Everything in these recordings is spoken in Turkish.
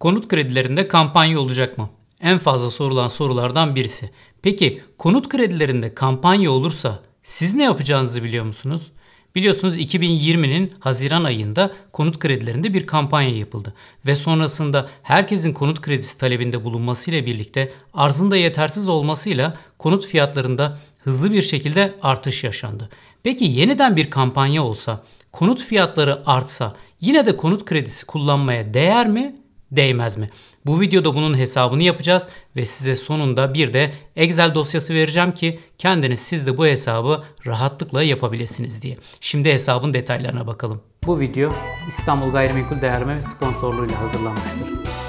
Konut kredilerinde kampanya olacak mı? En fazla sorulan sorulardan birisi. Peki konut kredilerinde kampanya olursa siz ne yapacağınızı biliyor musunuz? Biliyorsunuz 2020'nin Haziran ayında konut kredilerinde bir kampanya yapıldı ve sonrasında herkesin konut kredisi talebinde bulunmasıyla birlikte arzın da yetersiz olmasıyla konut fiyatlarında hızlı bir şekilde artış yaşandı. Peki yeniden bir kampanya olsa, konut fiyatları artsa yine de konut kredisi kullanmaya değer mi değmez mi? Bu videoda bunun hesabını yapacağız ve size sonunda bir de Excel dosyası vereceğim ki kendiniz siz de bu hesabı rahatlıkla yapabilirsiniz diye. Şimdi hesabın detaylarına bakalım. Bu video İstanbul Gayrimenkul Değerleme sponsorluğuyla hazırlanmıştır.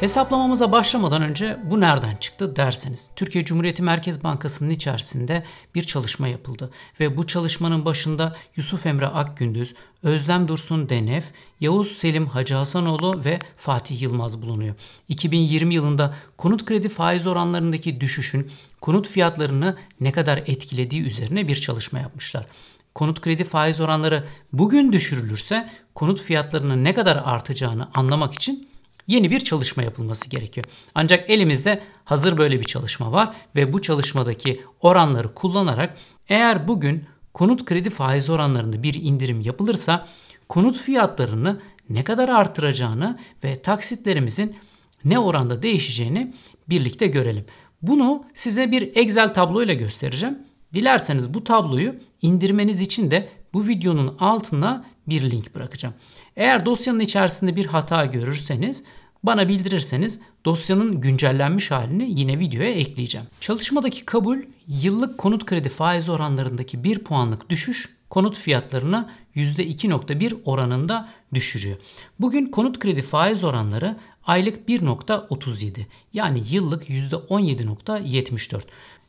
Hesaplamamıza başlamadan önce bu nereden çıktı derseniz. Türkiye Cumhuriyeti Merkez Bankası'nın içerisinde bir çalışma yapıldı ve bu çalışmanın başında Yusuf Emre Akgündüz, Özlem Dursun Denef, Yavuz Selim Hacı Hasanoğlu ve Fatih Yılmaz bulunuyor. 2020 yılında konut kredi faiz oranlarındaki düşüşün konut fiyatlarını ne kadar etkilediği üzerine bir çalışma yapmışlar konut kredi faiz oranları bugün düşürülürse konut fiyatlarının ne kadar artacağını anlamak için yeni bir çalışma yapılması gerekiyor. Ancak elimizde hazır böyle bir çalışma var ve bu çalışmadaki oranları kullanarak eğer bugün konut kredi faiz oranlarında bir indirim yapılırsa konut fiyatlarını ne kadar artıracağını ve taksitlerimizin ne oranda değişeceğini birlikte görelim. Bunu size bir Excel tabloyla göstereceğim. Dilerseniz bu tabloyu indirmeniz için de bu videonun altına bir link bırakacağım. Eğer dosyanın içerisinde bir hata görürseniz bana bildirirseniz dosyanın güncellenmiş halini yine videoya ekleyeceğim. Çalışmadaki kabul yıllık konut kredi faiz oranlarındaki 1 puanlık düşüş konut fiyatlarına %2.1 oranında düşürüyor. Bugün konut kredi faiz oranları aylık 1.37 yani yıllık %17.74.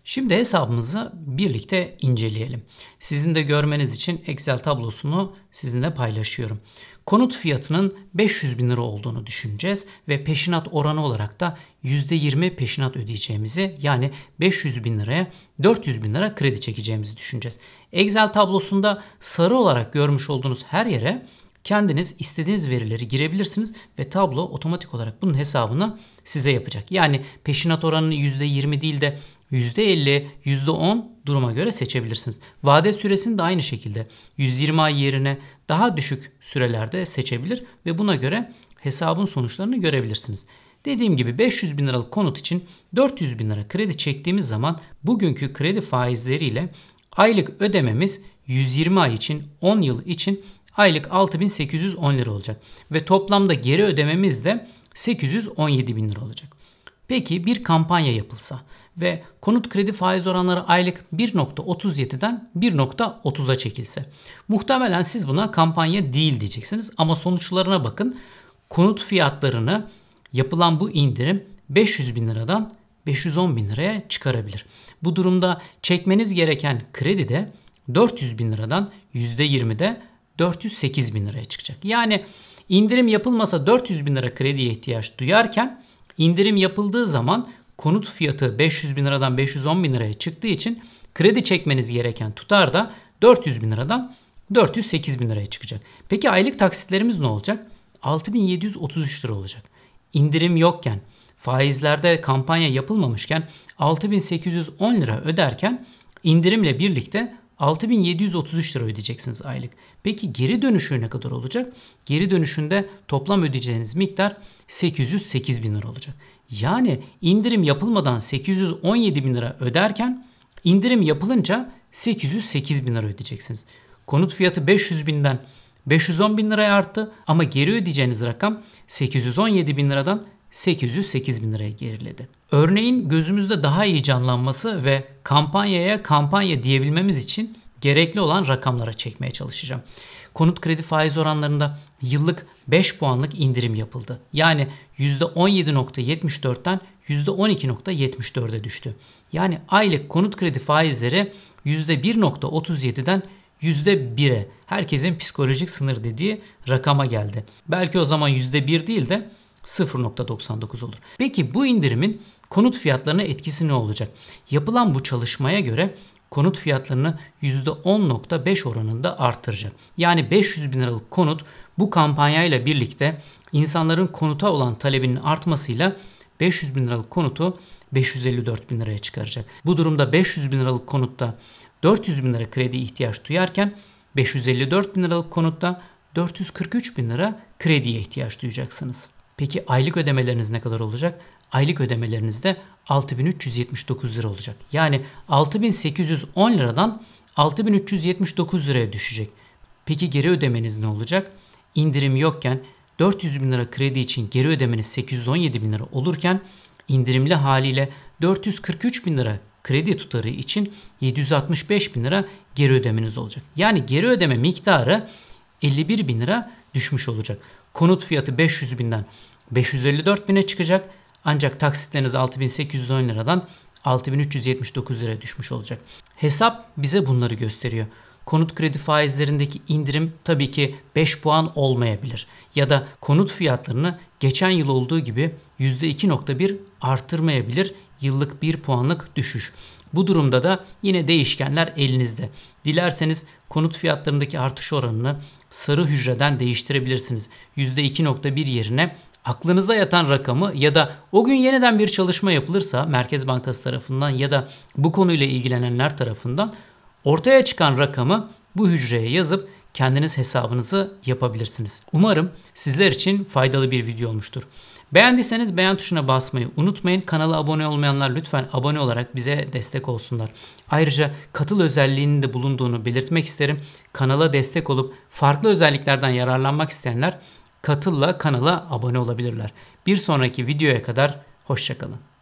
Şimdi hesabımızı birlikte inceleyelim. Sizin de görmeniz için Excel tablosunu sizinle paylaşıyorum. Konut fiyatının 500 bin lira olduğunu düşüneceğiz ve peşinat oranı olarak da %20 peşinat ödeyeceğimizi yani 500 bin liraya 400 bin lira kredi çekeceğimizi düşüneceğiz. Excel tablosunda sarı olarak görmüş olduğunuz her yere kendiniz istediğiniz verileri girebilirsiniz ve tablo otomatik olarak bunun hesabını size yapacak. Yani peşinat oranını %20 değil de %50, %10 duruma göre seçebilirsiniz. Vade süresini de aynı şekilde 120 ay yerine daha düşük sürelerde seçebilir ve buna göre hesabın sonuçlarını görebilirsiniz. Dediğim gibi 500 bin liralık konut için 400 bin lira kredi çektiğimiz zaman bugünkü kredi faizleriyle aylık ödememiz 120 ay için 10 yıl için aylık 6810 lira olacak. Ve toplamda geri ödememiz de 817 bin lira olacak. Peki bir kampanya yapılsa ve konut kredi faiz oranları aylık 1.37'den 1.30'a çekilse. Muhtemelen siz buna kampanya değil diyeceksiniz ama sonuçlarına bakın. Konut fiyatlarını yapılan bu indirim 500 bin liradan 510 bin liraya çıkarabilir. Bu durumda çekmeniz gereken kredi de 400 bin liradan %20'de 408 bin liraya çıkacak. Yani indirim yapılmasa 400 bin lira krediye ihtiyaç duyarken indirim yapıldığı zaman konut fiyatı 500 bin liradan 510 bin liraya çıktığı için kredi çekmeniz gereken tutar da 400 bin liradan 408 bin liraya çıkacak. Peki aylık taksitlerimiz ne olacak? 6733 lira olacak. İndirim yokken, faizlerde kampanya yapılmamışken 6810 lira öderken indirimle birlikte 6733 lira ödeyeceksiniz aylık. Peki geri dönüşü ne kadar olacak? Geri dönüşünde toplam ödeyeceğiniz miktar 808 bin lira olacak. Yani indirim yapılmadan 817 bin lira öderken indirim yapılınca 808 bin lira ödeyeceksiniz. Konut fiyatı 500 binden 510 bin liraya arttı ama geri ödeyeceğiniz rakam 817 bin liradan 808 bin liraya geriledi. Örneğin gözümüzde daha iyi canlanması ve kampanyaya kampanya diyebilmemiz için gerekli olan rakamlara çekmeye çalışacağım. Konut kredi faiz oranlarında yıllık 5 puanlık indirim yapıldı. Yani %17.74'ten %12.74'e düştü. Yani aylık konut kredi faizleri %1.37'den %1'e herkesin psikolojik sınır dediği rakama geldi. Belki o zaman %1 değil de 0.99 olur. Peki bu indirimin konut fiyatlarına etkisi ne olacak? Yapılan bu çalışmaya göre konut fiyatlarını %10.5 oranında artıracak. Yani 500 bin liralık konut bu kampanyayla birlikte insanların konuta olan talebinin artmasıyla 500 bin liralık konutu 554 bin liraya çıkaracak. Bu durumda 500 bin liralık konutta 400 bin lira kredi ihtiyaç duyarken 554 bin liralık konutta 443 bin lira krediye ihtiyaç duyacaksınız. Peki aylık ödemeleriniz ne kadar olacak? Aylık ödemeleriniz de 6379 lira olacak. Yani 6810 liradan 6379 liraya düşecek. Peki geri ödemeniz ne olacak? İndirim yokken 400 bin lira kredi için geri ödemeniz 817 bin lira olurken indirimli haliyle 443 bin lira kredi tutarı için 765 bin lira geri ödemeniz olacak. Yani geri ödeme miktarı 51 bin lira düşmüş olacak. Konut fiyatı 500 binden 554 bine çıkacak. Ancak taksitleriniz 6810 liradan 6379 liraya düşmüş olacak. Hesap bize bunları gösteriyor. Konut kredi faizlerindeki indirim tabii ki 5 puan olmayabilir. Ya da konut fiyatlarını geçen yıl olduğu gibi %2.1 artırmayabilir. Yıllık 1 puanlık düşüş. Bu durumda da yine değişkenler elinizde. Dilerseniz konut fiyatlarındaki artış oranını sarı hücreden değiştirebilirsiniz. %2.1 yerine aklınıza yatan rakamı ya da o gün yeniden bir çalışma yapılırsa Merkez Bankası tarafından ya da bu konuyla ilgilenenler tarafından ortaya çıkan rakamı bu hücreye yazıp kendiniz hesabınızı yapabilirsiniz. Umarım sizler için faydalı bir video olmuştur. Beğendiyseniz beğen tuşuna basmayı unutmayın. Kanala abone olmayanlar lütfen abone olarak bize destek olsunlar. Ayrıca katıl özelliğinin de bulunduğunu belirtmek isterim. Kanala destek olup farklı özelliklerden yararlanmak isteyenler katılla kanala abone olabilirler. Bir sonraki videoya kadar hoşçakalın.